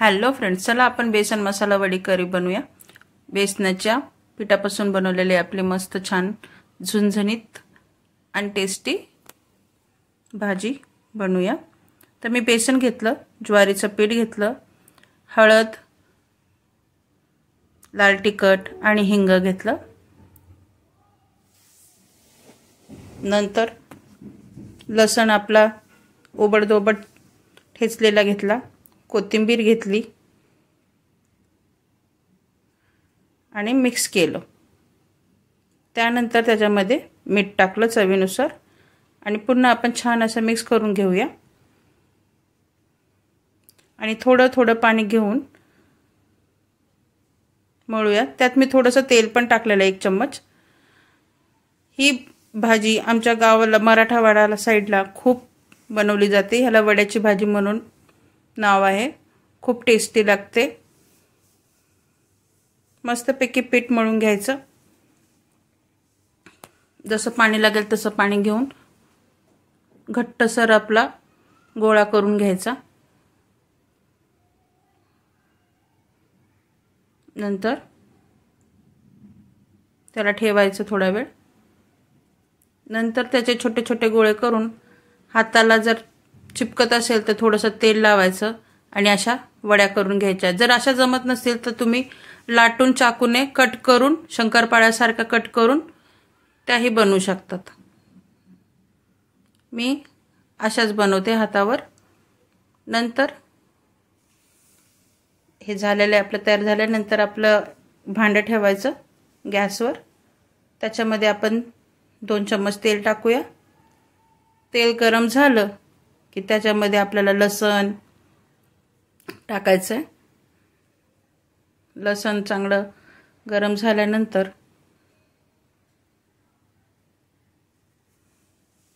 hello friends चला आपण बेसन मसाला वडी करी बनवूया बेसनाच्या पिठापासून बनवलेले आपले मस्त छान झुंझणीत आणि टेस्टी भाजी बनवूया तर मी बेसन घेतलं ज्वारीचं पीठ घेतलं हळद लाल तिखट आणि हिंग घेतलं नंतर लसण आपला ओबडदोबड ठेचलेला घेतला कोथिंबीर घेतली आणि मिक्स केलं त्यानंतर त्याच्यामध्ये मीठ टाकलं चवीनुसार आणि पुन्हा आपण छान असं मिक्स करून घेऊया आणि थोडं थोडं पाणी घेऊन मळूया त्यात मी थोडंसं तेल पण टाकलेलं आहे एक चम्मच ही भाजी आमच्या गावाला मराठवाड्याला साईडला खूप बनवली जाते ह्याला वड्याची भाजी म्हणून नाव आहे खूप टेस्टी लागते मस्तपैकी पीठ मळून घ्यायचं जसं पाणी लागेल तसं पाणी घेऊन घट्टसर आपला गोळा करून घ्यायचा नंतर त्याला ठेवायचं थोडा वेळ नंतर त्याचे छोटे छोटे गोळे करून हाताला जर चिपकत असेल तर थोडंसं तेल लावायचं आणि अशा वड्या करून घ्यायच्या जर अशा जमत नसतील तर तुम्ही लाटून चाकूने कट करून शंकरपाळ्यासारखा कट करून त्याही बनवू शकतात मी अशाच बनवते हातावर नंतर हे झालेलं आहे आपलं तयार झाल्यानंतर आपलं भांडं ठेवायचं गॅसवर त्याच्यामध्ये आपण दोन चम्मच तेल टाकूया तेल गरम झालं की त्याच्यामध्ये आपल्याला लसण टाकायचं आहे लसण चांगलं गरम झाल्यानंतर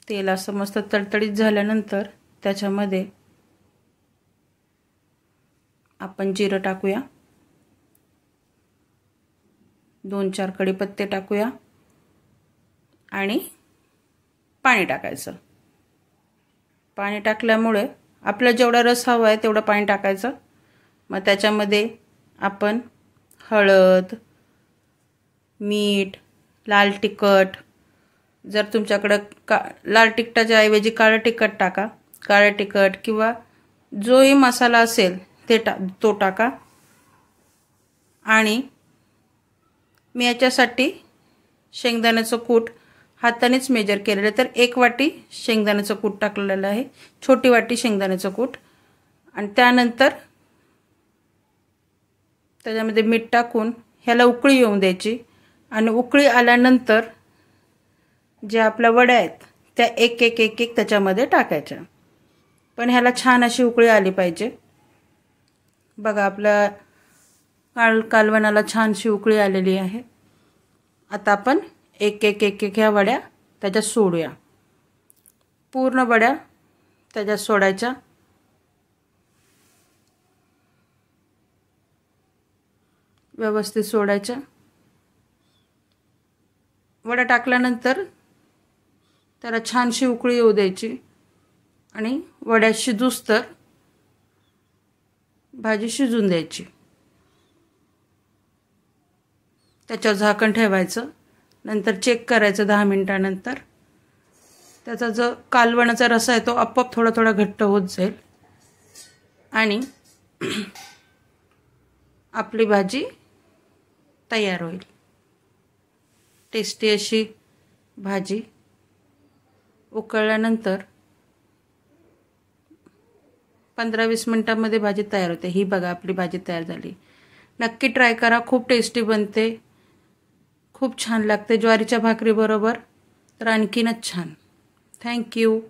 तेल असं मस्त तडतडीत झाल्यानंतर त्याच्यामध्ये आपण जिरं टाकूया दोन चार कडीपत्ते टाकूया आणि पाणी टाकायचं पाणी टाकल्यामुळे आपला जेवढा रस हवा आहे तेवढं पाणी टाकायचं मग त्याच्यामध्ये आपण हळद मीठ लाल तिखट जर तुमच्याकडं का लाल तिखटाच्या ऐवजी काळं तिखट टाका काळं तिखट किंवा जोही मसाला असेल ते टा तो टाका आणि मी याच्यासाठी शेंगदाण्याचं कूट हातानेच मेजर केलेलं तर एक वाटी शेंगदाण्याचं कूट टाकलेलं आहे छोटी वाटी शेंगदाण्याचं कूट आणि त्यानंतर त्याच्यामध्ये मीठ टाकून ह्याला उकळी येऊन द्यायची आणि उकळी आल्यानंतर ज्या आपल्या वड्या आहेत त्या एक एक एक एक त्याच्यामध्ये टाकायच्या पण ह्याला छान अशी उकळी आली पाहिजे बघा आपल्या काल कालवणाला छानशी उकळी आलेली आहे आता आपण एक एक एक एक ह्या वड्या त्याच्यात सोडूया पूर्ण वड्या त्याच्यात सोडायच्या व्यवस्थित सोडायच्या वड्या टाकल्यानंतर त्याला छानशी उकळी येऊ द्यायची आणि वड्या शिजूस तर भाजी शिजून द्यायची त्याच्यावर झाकण ठेवायचं नंतर चेक करायचं दहा मिनटानंतर त्याचा जो कालवणाचा रसा आहे तो आपोआप थोडा थोडा घट्ट होत जाईल आणि आपली भाजी तयार होईल टेस्टी अशी भाजी उकळल्यानंतर पंधरा वीस मिनटामध्ये भाजी तयार होते ही बघा आपली भाजी तयार झाली नक्की ट्राय करा खूप टेस्टी बनते खूप छान लागते ज्वारीच्या भाकरीबरोबर तर आणखीनच छान थँक्यू